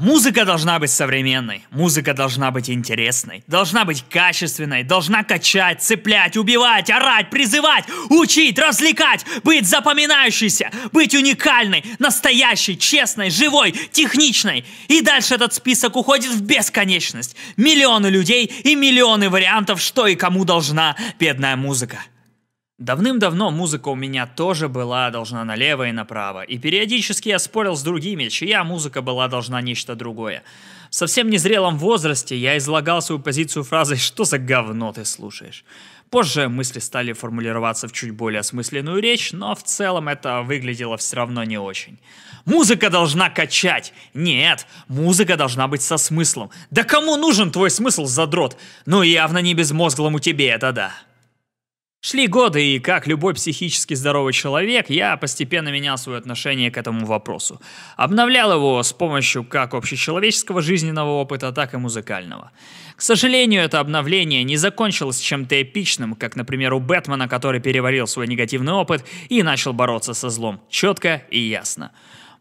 Музыка должна быть современной, музыка должна быть интересной, должна быть качественной, должна качать, цеплять, убивать, орать, призывать, учить, развлекать, быть запоминающейся, быть уникальной, настоящей, честной, живой, техничной. И дальше этот список уходит в бесконечность. Миллионы людей и миллионы вариантов, что и кому должна бедная музыка. Давным-давно музыка у меня тоже была должна налево и направо, и периодически я спорил с другими, чья музыка была должна нечто другое. В совсем незрелом возрасте я излагал свою позицию фразой «Что за говно ты слушаешь?». Позже мысли стали формулироваться в чуть более осмысленную речь, но в целом это выглядело все равно не очень. Музыка должна качать! Нет, музыка должна быть со смыслом. Да кому нужен твой смысл, задрот? Ну явно не безмозглому тебе это да. Шли годы, и как любой психически здоровый человек, я постепенно менял свое отношение к этому вопросу. Обновлял его с помощью как общечеловеческого жизненного опыта, так и музыкального. К сожалению, это обновление не закончилось чем-то эпичным, как, например, у Бэтмена, который переварил свой негативный опыт и начал бороться со злом четко и ясно.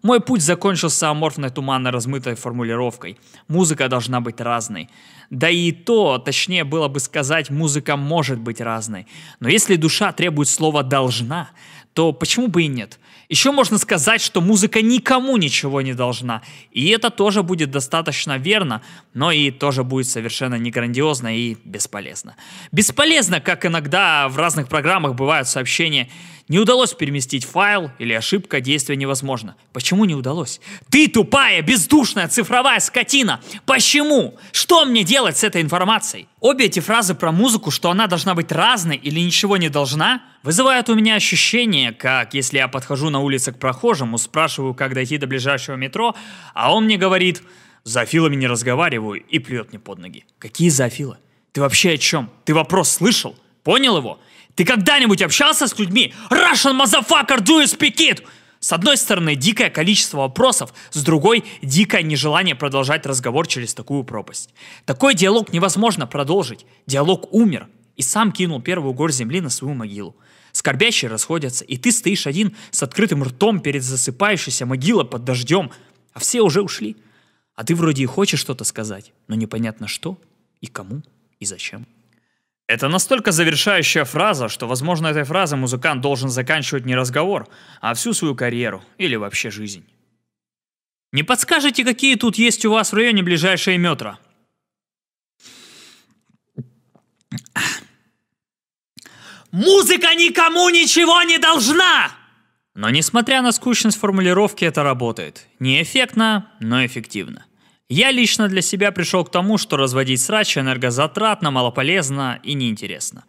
Мой путь закончился аморфной туманно-размытой формулировкой. Музыка должна быть разной. Да и то, точнее было бы сказать, музыка может быть разной. Но если душа требует слова «должна», то почему бы и нет? Еще можно сказать, что музыка никому ничего не должна. И это тоже будет достаточно верно, но и тоже будет совершенно не грандиозно и бесполезно. Бесполезно, как иногда в разных программах бывают сообщения – не удалось переместить файл или ошибка действия невозможна. Почему не удалось? Ты тупая, бездушная, цифровая скотина! Почему? Что мне делать с этой информацией? Обе эти фразы про музыку, что она должна быть разной или ничего не должна, вызывают у меня ощущение, как если я подхожу на улице к прохожему, спрашиваю, как дойти до ближайшего метро, а он мне говорит «За зоофилами не разговариваю» и плюет мне под ноги. Какие зоофилы? Ты вообще о чем? Ты вопрос слышал? Понял его? Ты когда-нибудь общался с людьми? Russian motherfucker, do you speak it? С одной стороны, дикое количество вопросов, с другой, дикое нежелание продолжать разговор через такую пропасть. Такой диалог невозможно продолжить. Диалог умер и сам кинул первую горь земли на свою могилу. Скорбящие расходятся, и ты стоишь один с открытым ртом перед засыпающейся могилой под дождем, а все уже ушли. А ты вроде и хочешь что-то сказать, но непонятно что и кому и зачем. Это настолько завершающая фраза, что, возможно, этой фразой музыкант должен заканчивать не разговор, а всю свою карьеру или вообще жизнь. Не подскажете, какие тут есть у вас в районе ближайшие метра? Музыка никому ничего не должна! Но несмотря на скучность формулировки, это работает. Не эффектно, но эффективно. Я лично для себя пришел к тому, что разводить срач энергозатратно, малополезно и неинтересно.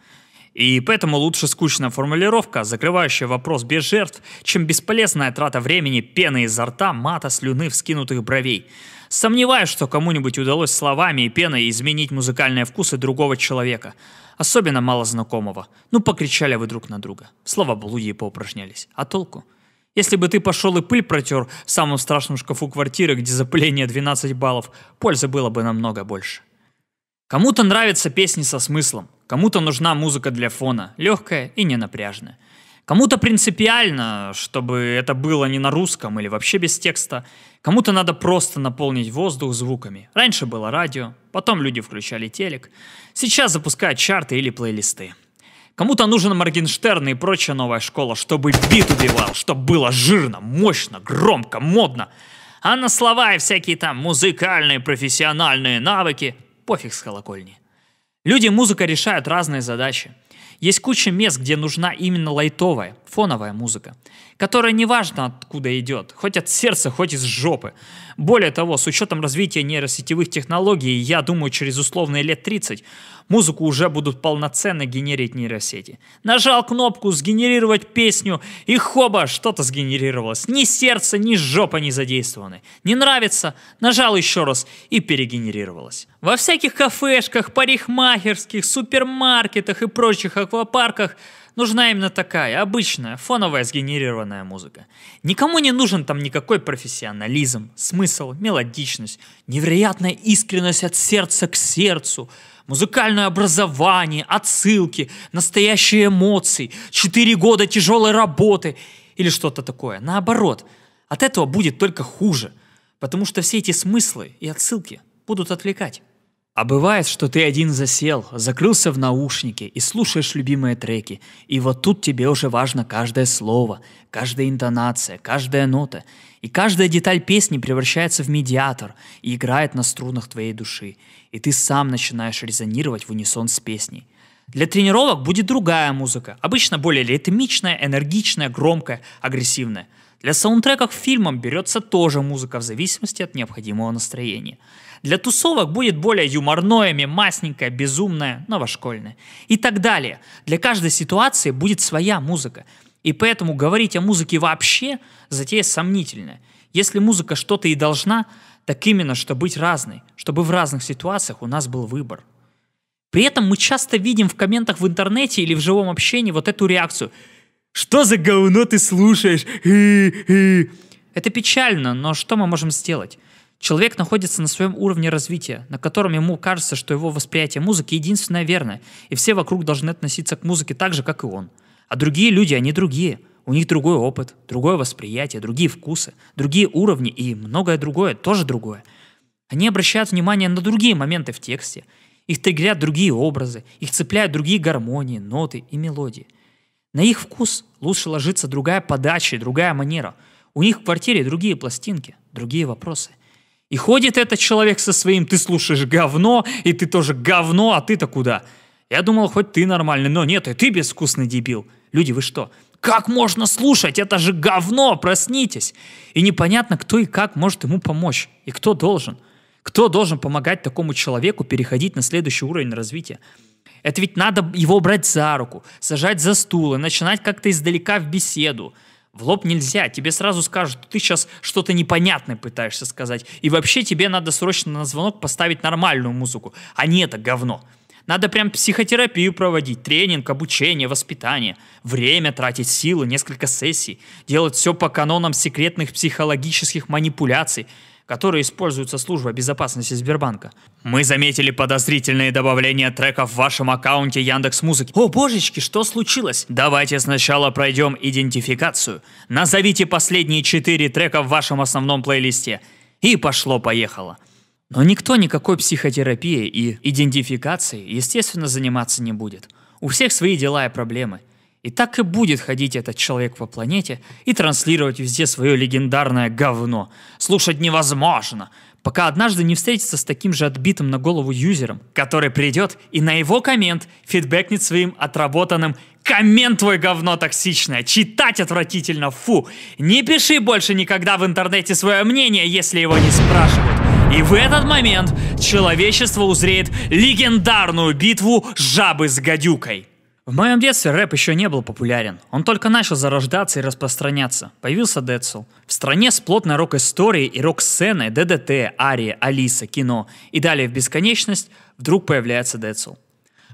И поэтому лучше скучная формулировка, закрывающая вопрос без жертв, чем бесполезная трата времени пены изо рта, мата, слюны, вскинутых бровей. Сомневаюсь, что кому-нибудь удалось словами и пеной изменить музыкальные вкусы другого человека, особенно малознакомого. Ну, покричали вы друг на друга. Слова блуди поупражнялись. А толку? Если бы ты пошел и пыль протер в самом страшном шкафу квартиры, где запыление 12 баллов, пользы было бы намного больше. Кому-то нравятся песни со смыслом, кому-то нужна музыка для фона, легкая и ненапряжная. Кому-то принципиально, чтобы это было не на русском или вообще без текста. Кому-то надо просто наполнить воздух звуками. Раньше было радио, потом люди включали телек. Сейчас запускают чарты или плейлисты. Кому-то нужен Моргенштерн и прочая новая школа, чтобы бит убивал, чтобы было жирно, мощно, громко, модно. А на слова и всякие там музыкальные, профессиональные навыки пофиг с колокольни. Люди музыка решают разные задачи. Есть куча мест, где нужна именно лайтовая, фоновая музыка, которая неважно откуда идет, хоть от сердца, хоть из жопы. Более того, с учетом развития нейросетевых технологий, я думаю, через условные лет 30 музыку уже будут полноценно генерить нейросети. Нажал кнопку «Сгенерировать песню» и хоба, что-то сгенерировалось. Ни сердце, ни жопа не задействованы. Не нравится? Нажал еще раз и перегенерировалось. Во всяких кафешках, парикмахерских, супермаркетах и прочих аквапарках – нужна именно такая, обычная, фоновая сгенерированная музыка. Никому не нужен там никакой профессионализм, смысл, мелодичность, невероятная искренность от сердца к сердцу, музыкальное образование, отсылки, настоящие эмоции, четыре года тяжелой работы или что-то такое. Наоборот, от этого будет только хуже, потому что все эти смыслы и отсылки будут отвлекать. А бывает, что ты один засел, закрылся в наушнике и слушаешь любимые треки, и вот тут тебе уже важно каждое слово, каждая интонация, каждая нота, и каждая деталь песни превращается в медиатор и играет на струнах твоей души, и ты сам начинаешь резонировать в унисон с песней. Для тренировок будет другая музыка, обычно более ритмичная, энергичная, громкая, агрессивная – для саундтреков к фильмам берется тоже музыка в зависимости от необходимого настроения. Для тусовок будет более юморное, мемасненькое, безумное, новошкольное. И так далее. Для каждой ситуации будет своя музыка. И поэтому говорить о музыке вообще затея сомнительная. Если музыка что-то и должна, так именно, что быть разной, чтобы в разных ситуациях у нас был выбор. При этом мы часто видим в комментах в интернете или в живом общении вот эту реакцию – что за говно ты слушаешь? Это печально, но что мы можем сделать? Человек находится на своем уровне развития, на котором ему кажется, что его восприятие музыки единственное верное, и все вокруг должны относиться к музыке так же, как и он. А другие люди, они другие. У них другой опыт, другое восприятие, другие вкусы, другие уровни и многое другое, тоже другое. Они обращают внимание на другие моменты в тексте. Их триггерят другие образы, их цепляют другие гармонии, ноты и мелодии – на их вкус лучше ложится другая подача и другая манера. У них в квартире другие пластинки, другие вопросы. И ходит этот человек со своим «ты слушаешь говно, и ты тоже говно, а ты-то куда?» Я думал, хоть ты нормальный, но нет, и ты безвкусный дебил. Люди, вы что? Как можно слушать? Это же говно, проснитесь. И непонятно, кто и как может ему помочь, и кто должен. Кто должен помогать такому человеку переходить на следующий уровень развития. Это ведь надо его брать за руку, сажать за стул и начинать как-то издалека в беседу. В лоб нельзя, тебе сразу скажут, ты сейчас что-то непонятное пытаешься сказать. И вообще тебе надо срочно на звонок поставить нормальную музыку, а не это говно. Надо прям психотерапию проводить, тренинг, обучение, воспитание. Время тратить, силы, несколько сессий. Делать все по канонам секретных психологических манипуляций которые используются служба безопасности Сбербанка. Мы заметили подозрительные добавления треков в вашем аккаунте Яндекс Музыки. О божечки, что случилось? Давайте сначала пройдем идентификацию. Назовите последние четыре трека в вашем основном плейлисте. И пошло-поехало. Но никто никакой психотерапии и идентификации естественно, заниматься не будет. У всех свои дела и проблемы – и так и будет ходить этот человек по планете и транслировать везде свое легендарное говно. Слушать невозможно, пока однажды не встретится с таким же отбитым на голову юзером, который придет и на его коммент фидбэкнет своим отработанным «Коммент твой говно токсичное! Читать отвратительно! Фу! Не пиши больше никогда в интернете свое мнение, если его не спрашивают!» И в этот момент человечество узреет легендарную битву жабы с гадюкой. В моем детстве рэп еще не был популярен. Он только начал зарождаться и распространяться. Появился Децл. В стране с плотной рок-историей и рок сцены, ДДТ, Ария, Алиса, кино и далее в бесконечность вдруг появляется Децл.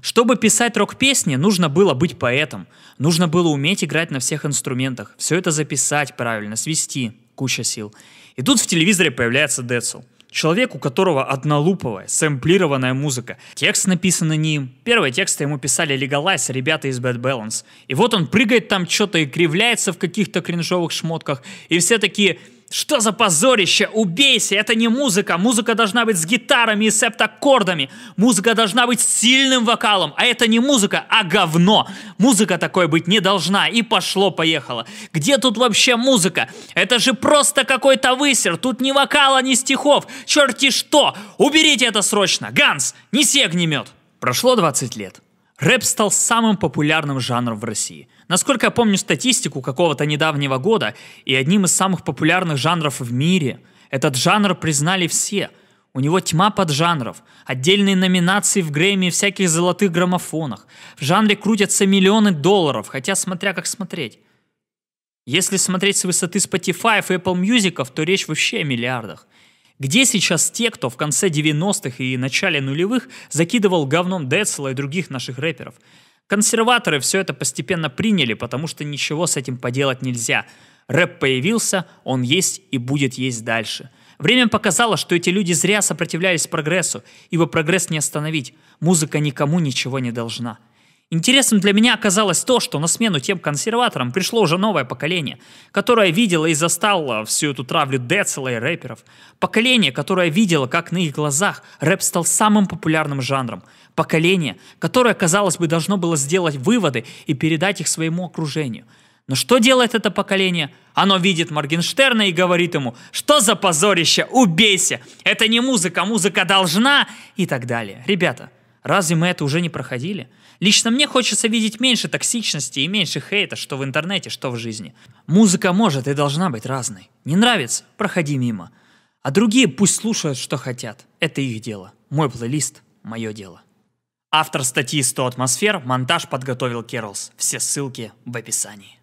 Чтобы писать рок-песни, нужно было быть поэтом. Нужно было уметь играть на всех инструментах. Все это записать правильно, свести. Куча сил. И тут в телевизоре появляется Децл – Человек, у которого однолуповая, сэмплированная музыка. Текст написан не им. Первые тексты ему писали Legalize ребята из Bad Balance. И вот он прыгает там что-то и кривляется в каких-то кринжовых шмотках. И все такие, что за позорище? Убейся! Это не музыка! Музыка должна быть с гитарами и септаккордами. Музыка должна быть с сильным вокалом. А это не музыка, а говно. Музыка такой быть не должна. И пошло-поехало. Где тут вообще музыка? Это же просто какой-то высер. Тут ни вокала, ни стихов. Черти что! Уберите это срочно! Ганс, неси огнемет! Прошло 20 лет. Рэп стал самым популярным жанром в России. Насколько я помню статистику какого-то недавнего года и одним из самых популярных жанров в мире, этот жанр признали все. У него тьма поджанров, отдельные номинации в Грэмми и всяких золотых граммофонах. В жанре крутятся миллионы долларов, хотя смотря как смотреть. Если смотреть с высоты Spotify и Apple Music, то речь вообще о миллиардах. Где сейчас те, кто в конце 90-х и начале нулевых закидывал говном Децела и других наших рэперов? Консерваторы все это постепенно приняли, потому что ничего с этим поделать нельзя. Рэп появился, он есть и будет есть дальше. Время показало, что эти люди зря сопротивлялись прогрессу, ибо прогресс не остановить. Музыка никому ничего не должна. Интересным для меня оказалось то, что на смену тем консерваторам пришло уже новое поколение, которое видело и застало всю эту травлю Децела и рэперов. Поколение, которое видело, как на их глазах рэп стал самым популярным жанром. Поколение, которое, казалось бы, должно было сделать выводы и передать их своему окружению. Но что делает это поколение? Оно видит Моргенштерна и говорит ему, что за позорище, убейся, это не музыка, музыка должна и так далее. Ребята, Разве мы это уже не проходили? Лично мне хочется видеть меньше токсичности и меньше хейта, что в интернете, что в жизни. Музыка может и должна быть разной. Не нравится? Проходи мимо. А другие пусть слушают, что хотят. Это их дело. Мой плейлист – мое дело. Автор статьи «100 атмосфер» монтаж подготовил Керлс. Все ссылки в описании.